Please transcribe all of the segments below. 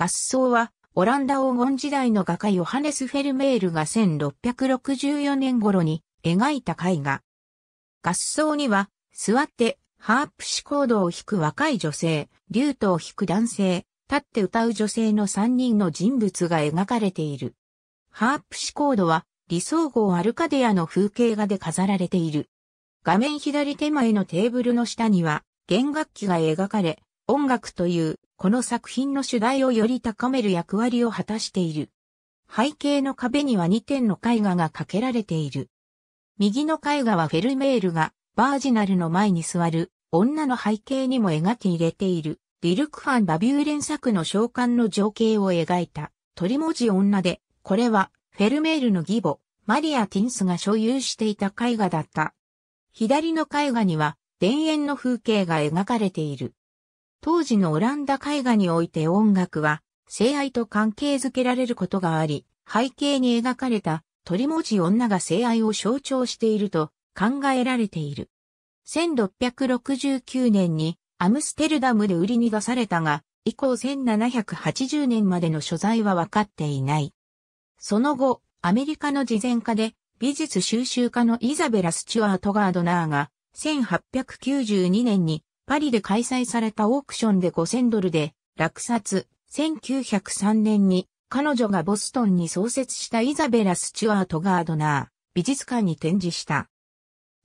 合奏は、オランダ黄金時代の画家ヨハネス・フェルメールが1664年頃に描いた絵画。合奏には、座ってハープシコードを弾く若い女性、リュートを弾く男性、立って歌う女性の3人の人物が描かれている。ハープシコードは、理想号アルカデアの風景画で飾られている。画面左手前のテーブルの下には、弦楽器が描かれ、音楽というこの作品の主題をより高める役割を果たしている。背景の壁には2点の絵画がかけられている。右の絵画はフェルメールがバージナルの前に座る女の背景にも描き入れている。リルクファン・バビューレン作の召喚の情景を描いた鳥文字女で、これはフェルメールの義母、マリア・ティンスが所有していた絵画だった。左の絵画には田園の風景が描かれている。当時のオランダ絵画において音楽は、性愛と関係づけられることがあり、背景に描かれた鳥文字女が性愛を象徴していると考えられている。1669年にアムステルダムで売りに出されたが、以降1780年までの所在は分かっていない。その後、アメリカの慈善家で美術収集家のイザベラ・スチュアート・ガードナーが1892年にパリで開催されたオークションで5000ドルで落札、1903年に彼女がボストンに創設したイザベラ・スチュアート・ガードナー美術館に展示した。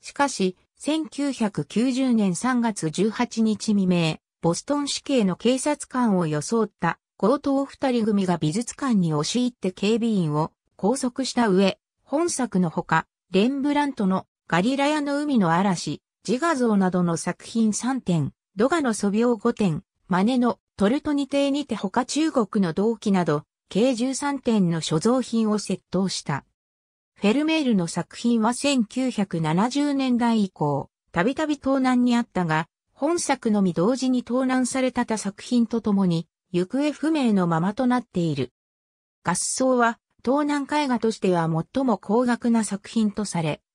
しかし、1990年3月18日未明、ボストン市警の警察官を装った強盗二人組が美術館に押し入って警備員を拘束した上、本作のほか、レンブラントのガリラヤの海の嵐、自画像などの作品3点、ドガの素描5点、マネのトルトニテにて他中国の同期など、計13点の所蔵品を窃盗した。フェルメールの作品は1970年代以降、たびたび盗難にあったが、本作のみ同時に盗難された他作品とともに、行方不明のままとなっている。合奏は、盗難絵画としては最も高額な作品とされ、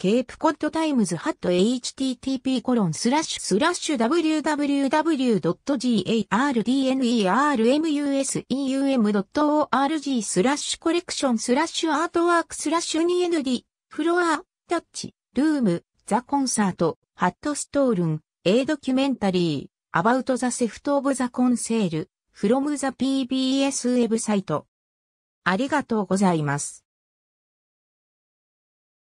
ケープコッドタイムズハット http コロンスラッシュスラッシュ www.gardnermuseum.org スラッシュコレクションスラッシュアートワークスラッシュ 2nd フロアタッチルームザコンサートハットストールン A ドキュメンタリーアバウトザセフトオブザコンセールフロムザ PBS ウェブサイトありがとうございます。